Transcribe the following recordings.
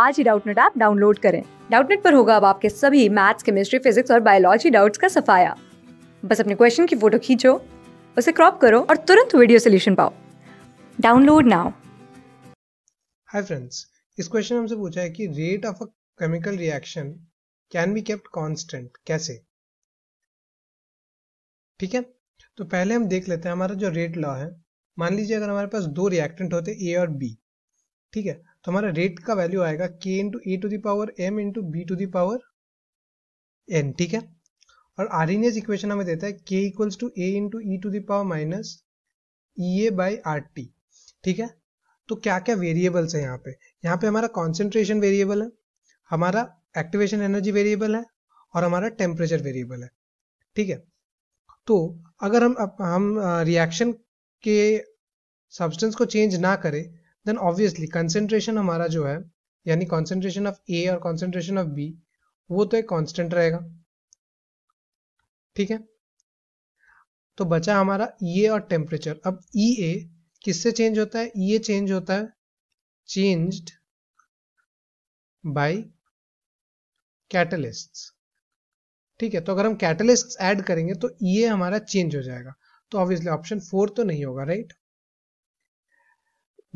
आज ही Doubtnut app download करें डाउटनेट पर होगा अब आपके सभी मैथ्स केमिस्ट्री फिजिक्स और बायोलॉजी डाउट्स का सफाया बस अपने क्वेश्चन की फोटो खींचो उसे क्रॉप करो और तुरंत वीडियो सोल्यूशन पाओ डाउनलोड नाउ हाय फ्रेंड्स इस क्वेश्चन हमसे पूछा है कि rate of a chemical reaction can be kept constant कैसे ठीक है तो पहले हम देख लेते हैं हमारा जो रेट लॉ है मान लीजिए अगर हमारे पास दो रिएक्टेंट होते ए और बी ठीक है तो हमारा रेट का वैल्यू आएगा K into A to the power M into B to the power N ठीक है और आर इन एस इक्वेशन हमें देता है K equals to A into E to the power minus E A by R T ठीक है तो क्या क्या वेरिएबल्स है यहाँ पे यहाँ पे हमारा कॉन्सेंट्रेशन वेरिएबल है हमारा एक्टिवेशन एनर्जी वेरिएबल है और हमारा टेम्परेचर वेरिएबल है ठीक है तो अगर हम हम रिएक्शन के सब्सटेंस को चेंज ना करें देन ऑब्वियसली कंसेंट्रेशन हमारा जो है यानी कॉन्सेंट्रेशन ऑफ ए और कॉन्सेंट्रेशन ऑफ बी वो तो एक कॉन्स्टेंट रहेगा ठीक है तो बचा हमारा ई e और टेम्परेचर अब ई e ए किससे चेंज होता है ई ए चेंज होता है चेंज्ड बाय कैटलिस्ट ठीक है तो अगर हम कैटलिस्ट ऐड करेंगे तो ये e हमारा चेंज हो जाएगा तो ऑब्वियसली ऑप्शन फोर तो नहीं होगा राइट right?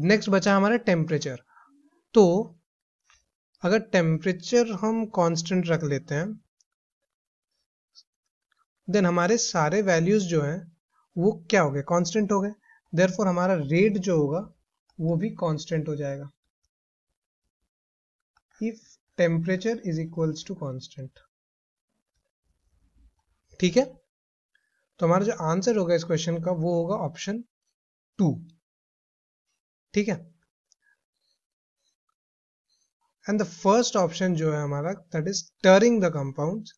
नेक्स्ट बचा हमारा टेम्परेचर तो अगर टेम्परेचर हम कांस्टेंट रख लेते हैं देन हमारे सारे वैल्यूज जो हैं वो क्या हो गए कांस्टेंट हो गए देर हमारा रेट जो होगा वो भी कांस्टेंट हो जाएगा if temperature is equals to constant ठीक है तो हमारा जो आंसर होगा इस क्वेश्चन का वो होगा ऑप्शन टू ठीक है एंड द फर्स्ट ऑप्शन जो है हमारा that is turning the compound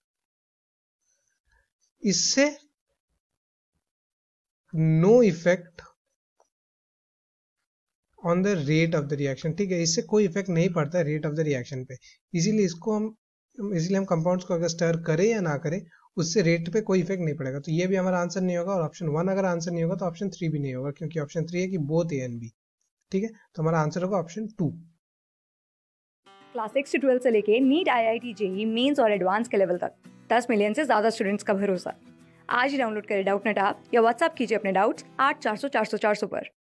इससे no effect on the rate of the reaction ठीक है इससे कोई इफेक्ट नहीं पड़ता है रेट ऑफ द रिएक्शन पे इसीलिए इसको हम इसीलिए हम कंपाउंड्स को अगर स्टर करें या ना करें उससे रेट पे कोई इफेक्ट नहीं पड़ेगा तो ये भी हमारा आंसर नहीं होगा और ऑप्शन वन अगर आंसर नहीं होगा तो ऑप्शन थ्री भी नहीं होगा क्योंकि ऑप्शन थ्री है कि बोथ ए एंड बी ठीक है तो हमारा आंसर होगा ऑप्शन टू क्लास सिक्स से ट्वेल्थ से लेके NEET I I T JEE mains और एडवांस के लेवल तक दस मिलियन से ज़्यादा स्टूडेंट्स का भरोसा आज ही डाउनलोड करें डाउट नेट आप या व्हाट्सअप कीजिए अपने डाउट्स आठ चार सौ चार सौ चार सौ पर